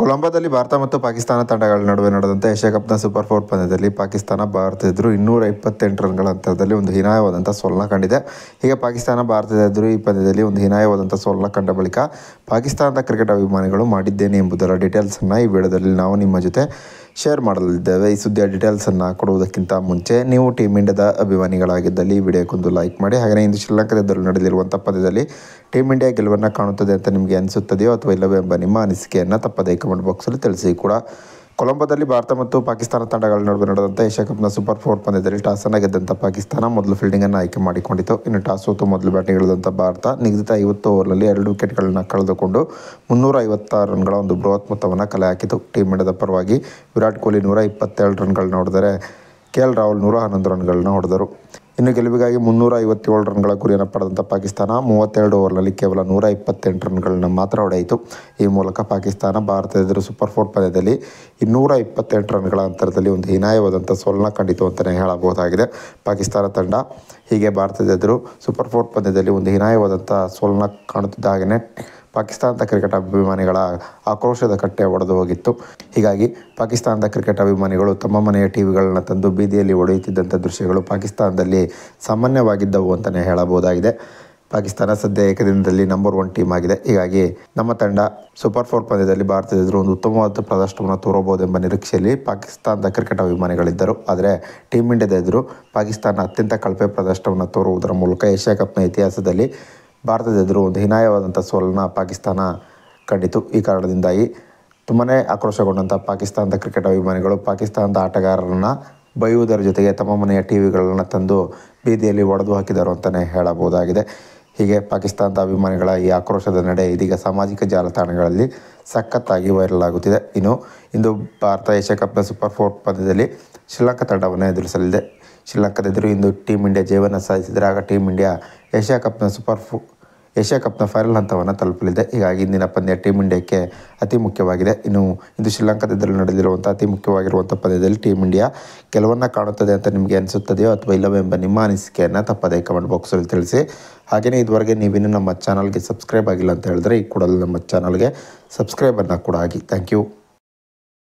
ಕೊಲಂಬೋದಲ್ಲಿ ಭಾರತ ಮತ್ತು ಪಾಕಿಸ್ತಾನ ತಂಡಗಳ ನಡುವೆ ನಡೆದಂಥ ಏಷ್ಯಾ ಕಪ್ನ ಸೂಪರ್ ಫೋರ್ ಪಂದ್ಯದಲ್ಲಿ ಪಾಕಿಸ್ತಾನ ಭಾರತ ಎದುರು ಇನ್ನೂರ ಇಪ್ಪತ್ತೆಂಟು ರನ್ಗಳ ಅಂತರದಲ್ಲಿ ಒಂದು ಹೀನಾಯವಾದಂಥ ಸೋಲನ ಕಂಡಿದೆ ಹೀಗೆ ಪಾಕಿಸ್ತಾನ ಭಾರತದ ಎದುರು ಈ ಪಂದ್ಯದಲ್ಲಿ ಒಂದು ಹೀನಾಯವಾದಂಥ ಸೋಲನ್ನ ಕಂಡ ಬಳಿಕ ಪಾಕಿಸ್ತಾನದ ಕ್ರಿಕೆಟ್ ಅಭಿಮಾನಿಗಳು ಮಾಡಿದ್ದೇನೆ ಎಂಬುದರ ಡೀಟೇಲ್ಸನ್ನು ಈ ವಿಡಿಯೋದಲ್ಲಿ ನಾವು ನಿಮ್ಮ ಜೊತೆ ಶೇರ್ ಮಾಡಲಿದ್ದೇವೆ ಈ ಸುದ್ದಿಯ ಡೀಟೇಲ್ಸನ್ನು ಕೊಡುವುದಕ್ಕಿಂತ ಮುಂಚೆ ನೀವು ಟೀಮ್ ಇಂಡಿಯಾದ ಅಭಿಮಾನಿಗಳಾಗಿದ್ದಲ್ಲಿ ವಿಡಿಯೋಕ್ಕೊಂದು ಲೈಕ್ ಮಾಡಿ ಹಾಗೆಯೇ ಇಂದು ಶ್ರೀಲಂಕಾದಲ್ಲಿ ನಡೆದಿರುವಂಥ ಪದ್ಯದಲ್ಲಿ ಟೀಮ್ ಇಂಡಿಯಾ ಗೆಲುವನ್ನು ಕಾಣುತ್ತದೆ ಅಂತ ನಿಮಗೆ ಅನಿಸುತ್ತದೆಯೋ ಅಥವಾ ಇಲ್ಲವೇ ಎಂಬ ನಿಮ್ಮ ಅನಿಸಿಕೆಯನ್ನು ತಪ್ಪದೇ ಕಮೆಂಟ್ ಬಾಕ್ಸಲ್ಲಿ ತಿಳಿಸಿ ಕೂಡ ಕೊಲಂಬೋದಲ್ಲಿ ಭಾರತ ಮತ್ತು ಪಾಕಿಸ್ತಾನ ತಂಡಗಳ ನಡುವೆ ನಡೆದಂಥ ಏಷ್ಯಾ ಕಪ್ನ ಸೂಪರ್ ಫೋರ್ ಪಂದ್ಯದಲ್ಲಿ ಟಾಸನ್ನು ಗೆದ್ದಂಥ ಪಾಕಿಸ್ತಾನ ಮೊದಲು ಫೀಲ್ಡಿಂಗನ್ನು ಆಯ್ಕೆ ಮಾಡಿಕೊಂಡಿತು ಇನ್ನು ಟಾಸ್ ಸೋತು ಮೊದಲು ಬ್ಯಾಟಿಂಗ್ ಬ್ಯಾಟಿಂಗಿಳಿದಂಥ ಭಾರತ ನಿಗದಿತ ಐವತ್ತು ಓವರ್ನಲ್ಲಿ ಎರಡು ವಿಕೆಟ್ಗಳನ್ನು ಕಳೆದುಕೊಂಡು ಮುನ್ನೂರ ಐವತ್ತಾರು ರನ್ಗಳ ಒಂದು ಬೃಹತ್ ಮೊತ್ತವನ್ನು ಕಲೆ ಹಾಕಿತು ಟೀಮ್ ಇಂಡಿಯಾದ ಪರವಾಗಿ ವಿರಾಟ್ ಕೊಹ್ಲಿ ನೂರ ಇಪ್ಪತ್ತೆರಡು ರನ್ಗಳನ್ನ ಹೊಡೆದರೆ ಕೆ ಎಲ್ ರಾಹುಲ್ ನೂರ ಹನ್ನೊಂದು ರನ್ಗಳನ್ನ ಹೊಡೆದರು ಇನ್ನು ಗೆಲುವಿಗಾಗಿ ಮುನ್ನೂರ ಐವತ್ತೇಳು ರನ್ಗಳ ಗುರಿಯನ್ನು ಪಡೆದಂಥ ಪಾಕಿಸ್ತಾನ ಮೂವತ್ತೆರಡು ಓವರ್ನಲ್ಲಿ ಕೇವಲ ನೂರ ಇಪ್ಪತ್ತೆಂಟು ರನ್ಗಳನ್ನು ಮಾತ್ರ ಹೊಡೆಯಿತು ಈ ಮೂಲಕ ಪಾಕಿಸ್ತಾನ ಭಾರತ ಎದುರು ಸೂಪರ್ ಫೋರ್ ಪಂದ್ಯದಲ್ಲಿ ಇನ್ನೂರ ಇಪ್ಪತ್ತೆಂಟು ರನ್ಗಳ ಅಂತರದಲ್ಲಿ ಒಂದು ಹೀನಾಯವಾದಂಥ ಸೋಲನ್ನ ಕಂಡಿತು ಅಂತಲೇ ಹೇಳಬಹುದಾಗಿದೆ ಪಾಕಿಸ್ತಾನ ತಂಡ ಹೀಗೆ ಭಾರತದ ಎದುರು ಸೂಪರ್ ಫೋರ್ ಪಂದ್ಯದಲ್ಲಿ ಒಂದು ಹೀನಾಯವಾದಂಥ ಸೋಲನ್ನ ಕಾಣುತ್ತಿದ್ದ ಹಾಗೆಯೇ ಪಾಕಿಸ್ತಾನದ ಕ್ರಿಕೆಟ್ ಅಭಿಮಾನಿಗಳ ಆಕ್ರೋಶದ ಕಟ್ಟೆ ಒಡೆದು ಹೋಗಿತ್ತು ಹೀಗಾಗಿ ಪಾಕಿಸ್ತಾನದ ಕ್ರಿಕೆಟ್ ಅಭಿಮಾನಿಗಳು ತಮ್ಮ ಮನೆಯ ಟಿವಿಗಳನ್ನು ತಂದು ಬೀದಿಯಲ್ಲಿ ಒಡೆಯುತ್ತಿದ್ದಂಥ ದೃಶ್ಯಗಳು ಪಾಕಿಸ್ತಾನದಲ್ಲಿ ಸಾಮಾನ್ಯವಾಗಿದ್ದವು ಅಂತಲೇ ಹೇಳಬಹುದಾಗಿದೆ ಪಾಕಿಸ್ತಾನ ಸದ್ಯ ಏಕದಿನದಲ್ಲಿ ನಂಬರ್ ಒನ್ ಟೀಮ್ ಆಗಿದೆ ಹೀಗಾಗಿ ನಮ್ಮ ತಂಡ ಸೂಪರ್ ಫೋರ್ ಪಂದ್ಯದಲ್ಲಿ ಭಾರತದ ಎದುರು ಒಂದು ಉತ್ತಮವಾದ ಪ್ರದರ್ಶನವನ್ನು ತೋರಬಹುದೆಂಬ ನಿರೀಕ್ಷೆಯಲ್ಲಿ ಪಾಕಿಸ್ತಾನದ ಕ್ರಿಕೆಟ್ ಅಭಿಮಾನಿಗಳಿದ್ದರು ಆದರೆ ಟೀಮ್ ಇಂಡಿಯಾದ ಎದುರು ಪಾಕಿಸ್ತಾನ ಅತ್ಯಂತ ಕಳಪೆ ಪ್ರದರ್ಶನವನ್ನು ತೋರುವುದರ ಮೂಲಕ ಏಷ್ಯಾ ಕಪ್ನ ಇತಿಹಾಸದಲ್ಲಿ ಭಾರತದ ಎದುರು ಒಂದು ಹೀನಾಯವಾದಂಥ ಸೋಲನ್ನು ಪಾಕಿಸ್ತಾನ ಕಂಡಿತು ಈ ಕಾರಣದಿಂದಾಗಿ ತುಂಬಾ ಆಕ್ರೋಶಗೊಂಡಂಥ ಪಾಕಿಸ್ತಾನದ ಕ್ರಿಕೆಟ್ ಅಭಿಮಾನಿಗಳು ಪಾಕಿಸ್ತಾನದ ಆಟಗಾರರನ್ನು ಬೈಯುವುದರ ಜೊತೆಗೆ ತಮ್ಮ ಮನೆಯ ಟಿ ವಿಗಳನ್ನು ತಂದು ಬೀದಿಯಲ್ಲಿ ಒಡೆದು ಹಾಕಿದರು ಅಂತಲೇ ಹೇಳಬಹುದಾಗಿದೆ ಹೀಗೆ ಪಾಕಿಸ್ತಾನದ ಅಭಿಮಾನಿಗಳ ಈ ಆಕ್ರೋಶದ ನಡೆ ಇದೀಗ ಸಾಮಾಜಿಕ ಜಾಲತಾಣಗಳಲ್ಲಿ ಸಖತ್ತಾಗಿ ವೈರಲ್ ಆಗುತ್ತಿದೆ ಇನ್ನು ಇಂದು ಭಾರತ ಏಷ್ಯಾ ಕಪ್ನ ಸೂಪರ್ ಫೋರ್ ಪಂದ್ಯದಲ್ಲಿ ಶ್ರೀಲಂಕಾ ತಂಡವನ್ನು ಎದುರಿಸಲಿದೆ ಶ್ರೀಲಂಕಾದ ಎದುರು ಇಂದು ಟೀಮ್ ಇಂಡಿಯಾ ಜೀವನ ಸಾಧಿಸಿದರೆ ಆಗ ಟೀಮ್ ಇಂಡಿಯಾ ಏಷ್ಯಾ ಕಪ್ನ ಸೂಪರ್ ಫೋ ಏಷ್ಯಾ ಕಪ್ನ ಫೈನಲ್ ಹಂತವನ್ನು ತಲುಪಲಿದೆ ಹೀಗಾಗಿ ಇಂದಿನ ಪಂದ್ಯ ಟೀಮ್ ಇಂಡಿಯಾಕ್ಕೆ ಅತಿ ಮುಖ್ಯವಾಗಿದೆ ಇನ್ನು ಇಂದು ಶ್ರೀಲಂಕಾದಲ್ಲಿ ನಡೆದಿರುವಂಥ ಅತಿ ಮುಖ್ಯವಾಗಿರುವಂಥ ಪಂದ್ಯದಲ್ಲಿ ಟೀಮ್ ಇಂಡಿಯಾ ಕೆಲವನ್ನ ಕಾಣುತ್ತದೆ ಅಂತ ನಿಮಗೆ ಅನಿಸುತ್ತದೆಯೋ ಅಥವಾ ಇಲ್ಲವೋ ಎಂಬ ನಿಮ್ಮ ಅನಿಸಿಕೆಯನ್ನು ತಪ್ಪದೇ ಕಮೆಂಟ್ ಬಾಕ್ಸಲ್ಲಿ ತಿಳಿಸಿ ಹಾಗೆಯೇ ಇದುವರೆಗೆ ನೀವಿನ್ನೂ ನಮ್ಮ ಚಾನಲ್ಗೆ ಸಬ್ಸ್ಕ್ರೈಬ್ ಆಗಿಲ್ಲ ಅಂತ ಹೇಳಿದ್ರೆ ಈ ಕೂಡಲೇ ನಮ್ಮ ಚಾನಲ್ಗೆ ಸಬ್ಸ್ಕ್ರೈಬನ್ನು ಕೂಡ ಆಗಿ ಥ್ಯಾಂಕ್ ಯು